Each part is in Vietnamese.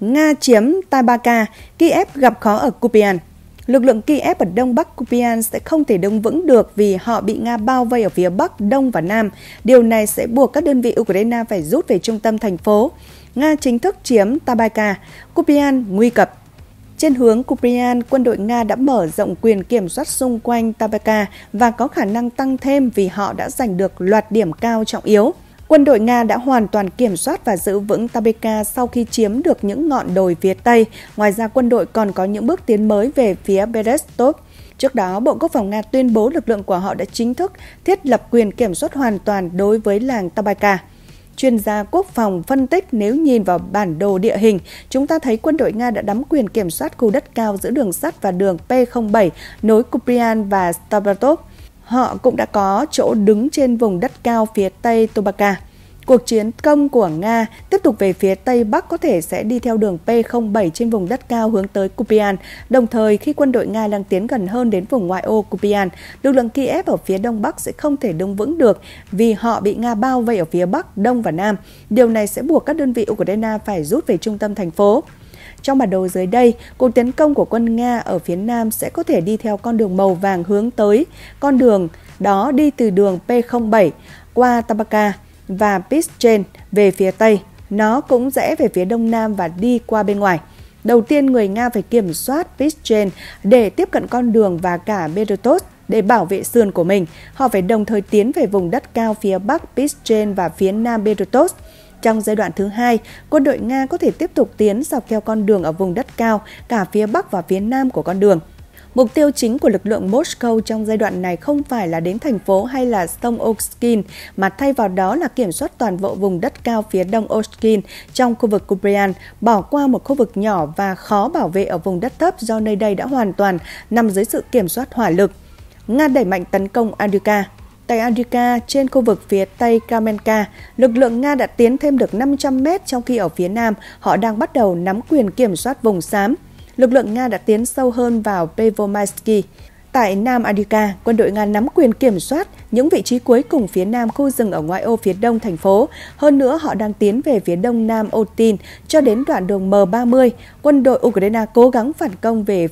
Nga chiếm Tabaka, Kiev gặp khó ở Kupian. Lực lượng Kiev ở đông bắc Kupian sẽ không thể đông vững được vì họ bị Nga bao vây ở phía bắc, đông và nam. Điều này sẽ buộc các đơn vị Ukraine phải rút về trung tâm thành phố. Nga chính thức chiếm Tabaka, Kupian nguy cập. Trên hướng Kuprian, quân đội Nga đã mở rộng quyền kiểm soát xung quanh Tabaka và có khả năng tăng thêm vì họ đã giành được loạt điểm cao trọng yếu. Quân đội Nga đã hoàn toàn kiểm soát và giữ vững Tabeka sau khi chiếm được những ngọn đồi phía Tây. Ngoài ra, quân đội còn có những bước tiến mới về phía Berestov. Trước đó, Bộ Quốc phòng Nga tuyên bố lực lượng của họ đã chính thức thiết lập quyền kiểm soát hoàn toàn đối với làng Tabeka. Chuyên gia quốc phòng phân tích nếu nhìn vào bản đồ địa hình, chúng ta thấy quân đội Nga đã nắm quyền kiểm soát khu đất cao giữa đường sắt và đường P07 nối Kuprian và Stavropol họ cũng đã có chỗ đứng trên vùng đất cao phía tây Tobaka. Cuộc chiến công của Nga tiếp tục về phía Tây Bắc có thể sẽ đi theo đường P-07 trên vùng đất cao hướng tới Kupian. Đồng thời, khi quân đội Nga đang tiến gần hơn đến vùng ngoại ô Kupian, lực lượng Kiev ở phía Đông Bắc sẽ không thể đứng vững được vì họ bị Nga bao vây ở phía Bắc, Đông và Nam. Điều này sẽ buộc các đơn vị Ukraine phải rút về trung tâm thành phố. Trong bản đồ dưới đây, cuộc tấn công của quân Nga ở phía Nam sẽ có thể đi theo con đường màu vàng hướng tới con đường đó đi từ đường P07 qua Tabaka và Pischen về phía Tây. Nó cũng rẽ về phía Đông Nam và đi qua bên ngoài. Đầu tiên, người Nga phải kiểm soát Pischen để tiếp cận con đường và cả Berotos để bảo vệ sườn của mình. Họ phải đồng thời tiến về vùng đất cao phía bắc Pischen và phía nam Berotos. Trong giai đoạn thứ hai, quân đội Nga có thể tiếp tục tiến dọc theo con đường ở vùng đất cao, cả phía Bắc và phía Nam của con đường. Mục tiêu chính của lực lượng Moscow trong giai đoạn này không phải là đến thành phố hay là sông Okskin, mà thay vào đó là kiểm soát toàn bộ vùng đất cao phía đông Okskin trong khu vực kubrian bỏ qua một khu vực nhỏ và khó bảo vệ ở vùng đất thấp do nơi đây đã hoàn toàn nằm dưới sự kiểm soát hỏa lực. Nga đẩy mạnh tấn công Anduka. Tại Adika, trên khu vực phía Tây Kamenka, lực lượng Nga đã tiến thêm được 500 mét trong khi ở phía Nam họ đang bắt đầu nắm quyền kiểm soát vùng xám. Lực lượng Nga đã tiến sâu hơn vào Bevomaisky. Tại Nam Adika, quân đội Nga nắm quyền kiểm soát những vị trí cuối cùng phía nam khu rừng ở ngoại ô phía đông thành phố. Hơn nữa, họ đang tiến về phía đông nam Otin cho đến đoạn đường M30. Quân đội Ukraine cố gắng phản công về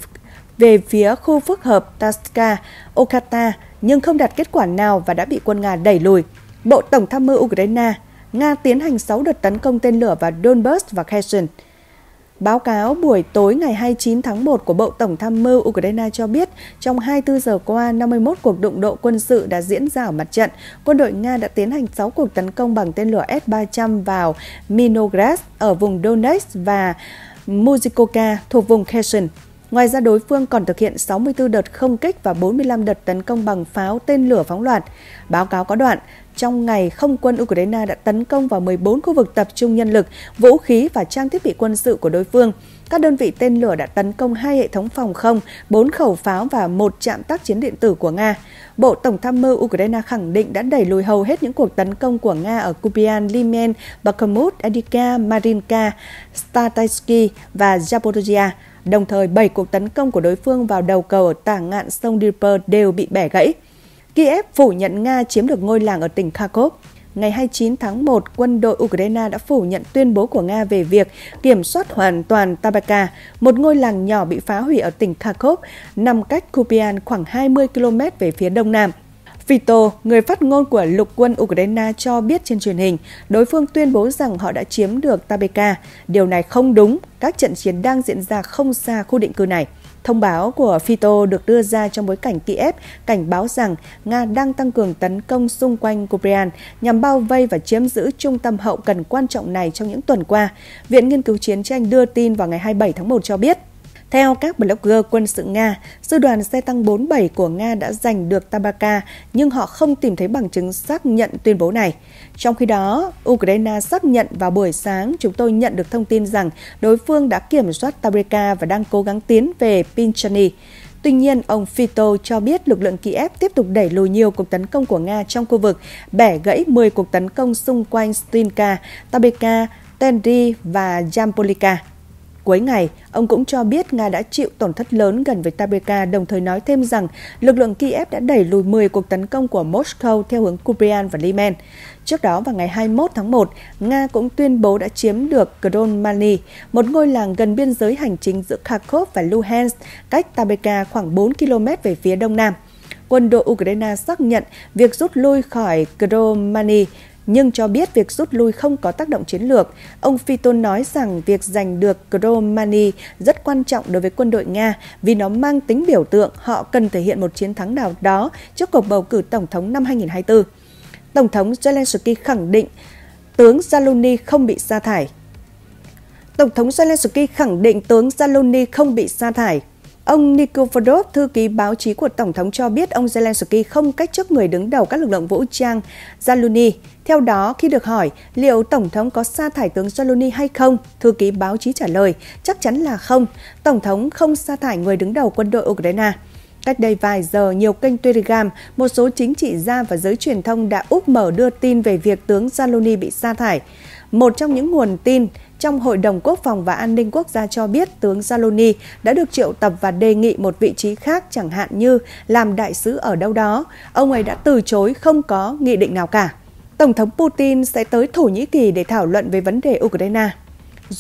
về phía khu phức hợp Taska, Okata, nhưng không đạt kết quả nào và đã bị quân Nga đẩy lùi. Bộ Tổng tham mưu Ukraine, Nga tiến hành 6 đợt tấn công tên lửa vào Donbass và Kherson. Báo cáo buổi tối ngày 29 tháng 1 của Bộ Tổng tham mưu Ukraine cho biết, trong 24 giờ qua, 51 cuộc đụng độ quân sự đã diễn ra ở mặt trận. Quân đội Nga đã tiến hành 6 cuộc tấn công bằng tên lửa S-300 vào Minograd ở vùng Donetsk và Muzhikoka thuộc vùng Kherson. Ngoài ra đối phương còn thực hiện 64 đợt không kích và 45 đợt tấn công bằng pháo tên lửa phóng loạt. Báo cáo có đoạn, trong ngày không quân Ukraine đã tấn công vào 14 khu vực tập trung nhân lực, vũ khí và trang thiết bị quân sự của đối phương. Các đơn vị tên lửa đã tấn công hai hệ thống phòng không, bốn khẩu pháo và một trạm tác chiến điện tử của Nga. Bộ Tổng tham mưu Ukraine khẳng định đã đẩy lùi hầu hết những cuộc tấn công của Nga ở Kupian, Limen, Bakhmut, Adika, Marinka, Statatsky và Zaporozhia. Đồng thời, bảy cuộc tấn công của đối phương vào đầu cầu ở tảng ngạn sông Dnieper đều bị bẻ gãy. Kiev phủ nhận Nga chiếm được ngôi làng ở tỉnh Kharkov. Ngày 29 tháng 1, quân đội Ukraine đã phủ nhận tuyên bố của Nga về việc kiểm soát hoàn toàn Tabaka, một ngôi làng nhỏ bị phá hủy ở tỉnh Kharkov, nằm cách Kupian khoảng 20 km về phía đông nam. Fito, người phát ngôn của lục quân Ukraine cho biết trên truyền hình, đối phương tuyên bố rằng họ đã chiếm được Tabeka. Điều này không đúng, các trận chiến đang diễn ra không xa khu định cư này. Thông báo của Fito được đưa ra trong bối cảnh Kiev cảnh báo rằng Nga đang tăng cường tấn công xung quanh Kubrian nhằm bao vây và chiếm giữ trung tâm hậu cần quan trọng này trong những tuần qua. Viện Nghiên cứu Chiến tranh đưa tin vào ngày 27 tháng 1 cho biết theo các blogger quân sự Nga, sư đoàn xe tăng 47 của Nga đã giành được Tabaka, nhưng họ không tìm thấy bằng chứng xác nhận tuyên bố này. Trong khi đó, Ukraine xác nhận vào buổi sáng chúng tôi nhận được thông tin rằng đối phương đã kiểm soát Tabaka và đang cố gắng tiến về Pinchani. Tuy nhiên, ông Fito cho biết lực lượng Kiev tiếp tục đẩy lùi nhiều cuộc tấn công của Nga trong khu vực, bẻ gãy 10 cuộc tấn công xung quanh Stinka, Tabeka, Tenri và Jampolika. Cuối ngày, ông cũng cho biết Nga đã chịu tổn thất lớn gần với Tabeka, đồng thời nói thêm rằng lực lượng Kiev đã đẩy lùi 10 cuộc tấn công của Moscow theo hướng Kuprian và lyman Trước đó, vào ngày 21 tháng 1, Nga cũng tuyên bố đã chiếm được Kronmani, một ngôi làng gần biên giới hành chính giữa Kharkov và Luhansk, cách Tabeka khoảng 4 km về phía đông nam quân đội Ukraine xác nhận việc rút lui khỏi Kromani nhưng cho biết việc rút lui không có tác động chiến lược. Ông Fito nói rằng việc giành được Kromani rất quan trọng đối với quân đội Nga vì nó mang tính biểu tượng họ cần thể hiện một chiến thắng nào đó trước cuộc bầu cử Tổng thống năm 2024. Tổng thống Zelensky khẳng định tướng Zalony không bị sa thải. Tổng thống Zelensky khẳng định tướng Zalony không bị sa thải, Ông Nikiforov, thư ký báo chí của Tổng thống cho biết ông Zelensky không cách chức người đứng đầu các lực lượng vũ trang Zaluni. Theo đó, khi được hỏi liệu Tổng thống có sa thải tướng Zaluni hay không, thư ký báo chí trả lời chắc chắn là không. Tổng thống không sa thải người đứng đầu quân đội Ukraine. Cách đây vài giờ, nhiều kênh Telegram, một số chính trị gia và giới truyền thông đã úp mở đưa tin về việc tướng Zaluni bị sa thải. Một trong những nguồn tin trong Hội đồng Quốc phòng và An ninh Quốc gia cho biết tướng Zaloni đã được triệu tập và đề nghị một vị trí khác chẳng hạn như làm đại sứ ở đâu đó. Ông ấy đã từ chối không có nghị định nào cả. Tổng thống Putin sẽ tới Thổ Nhĩ Kỳ để thảo luận về vấn đề Ukraine.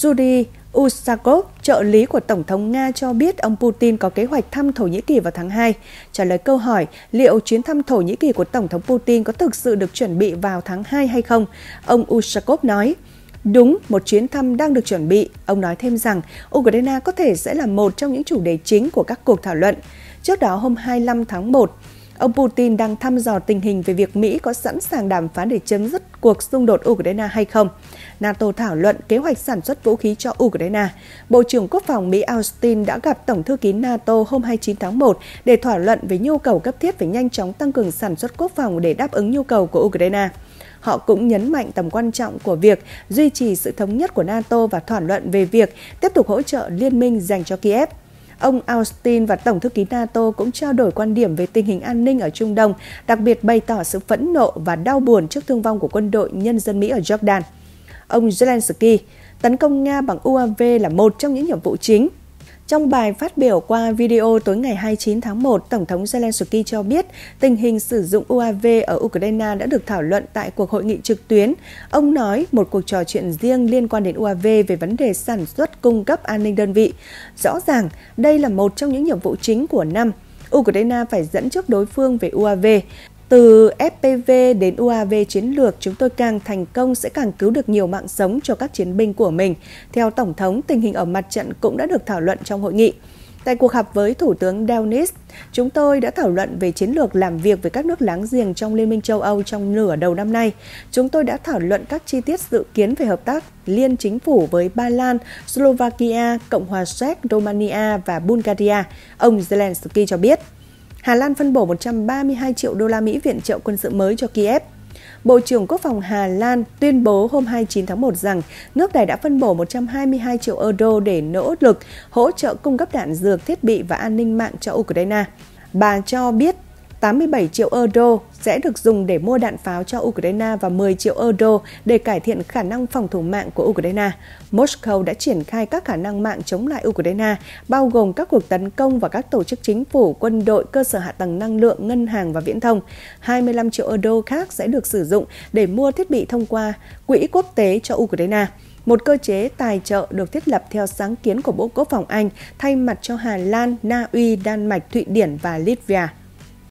Yuri Usakov, trợ lý của Tổng thống Nga cho biết ông Putin có kế hoạch thăm Thổ Nhĩ Kỳ vào tháng 2. Trả lời câu hỏi liệu chuyến thăm Thổ Nhĩ Kỳ của Tổng thống Putin có thực sự được chuẩn bị vào tháng 2 hay không, ông Usakov nói, đúng một chuyến thăm đang được chuẩn bị, ông nói thêm rằng Ukraine có thể sẽ là một trong những chủ đề chính của các cuộc thảo luận. Trước đó hôm 25 tháng 1, ông Putin đang thăm dò tình hình về việc Mỹ có sẵn sàng đàm phán để chấm dứt cuộc xung đột Ukraine hay không. NATO thảo luận kế hoạch sản xuất vũ khí cho Ukraine. Bộ trưởng Quốc phòng Mỹ Austin đã gặp Tổng thư ký NATO hôm 29 tháng 1 để thảo luận về nhu cầu cấp thiết về nhanh chóng tăng cường sản xuất quốc phòng để đáp ứng nhu cầu của Ukraine. Họ cũng nhấn mạnh tầm quan trọng của việc duy trì sự thống nhất của NATO và thảo luận về việc tiếp tục hỗ trợ liên minh dành cho Kiev. Ông Austin và Tổng thư ký NATO cũng trao đổi quan điểm về tình hình an ninh ở Trung Đông, đặc biệt bày tỏ sự phẫn nộ và đau buồn trước thương vong của quân đội nhân dân Mỹ ở Jordan. Ông Zelensky, tấn công Nga bằng UAV là một trong những nhiệm vụ chính trong bài phát biểu qua video tối ngày 29 tháng 1, Tổng thống Zelensky cho biết tình hình sử dụng UAV ở Ukraine đã được thảo luận tại cuộc hội nghị trực tuyến. Ông nói một cuộc trò chuyện riêng liên quan đến UAV về vấn đề sản xuất cung cấp an ninh đơn vị. Rõ ràng, đây là một trong những nhiệm vụ chính của năm. Ukraine phải dẫn trước đối phương về UAV. Từ FPV đến UAV chiến lược, chúng tôi càng thành công sẽ càng cứu được nhiều mạng sống cho các chiến binh của mình. Theo Tổng thống, tình hình ở mặt trận cũng đã được thảo luận trong hội nghị. Tại cuộc họp với Thủ tướng Downis, chúng tôi đã thảo luận về chiến lược làm việc với các nước láng giềng trong Liên minh châu Âu trong nửa đầu năm nay. Chúng tôi đã thảo luận các chi tiết dự kiến về hợp tác liên chính phủ với Ba Lan, Slovakia, Cộng hòa Séc, Romania và Bulgaria, ông Zelensky cho biết. Hà Lan phân bổ 132 triệu đô la Mỹ viện trợ quân sự mới cho Kiev. Bộ trưởng Quốc phòng Hà Lan tuyên bố hôm 29 tháng 1 rằng nước này đã phân bổ 122 triệu euro để nỗ lực hỗ trợ cung cấp đạn dược, thiết bị và an ninh mạng cho Ukraine. Bà cho biết 87 triệu euro sẽ được dùng để mua đạn pháo cho Ukraine và 10 triệu euro để cải thiện khả năng phòng thủ mạng của Ukraine. Moscow đã triển khai các khả năng mạng chống lại Ukraine, bao gồm các cuộc tấn công vào các tổ chức chính phủ, quân đội, cơ sở hạ tầng năng lượng, ngân hàng và viễn thông. 25 triệu euro khác sẽ được sử dụng để mua thiết bị thông qua Quỹ Quốc tế cho Ukraine một cơ chế tài trợ được thiết lập theo sáng kiến của Bộ Quốc phòng Anh thay mặt cho Hà Lan, Na Uy, Đan Mạch, Thụy Điển và Latvia.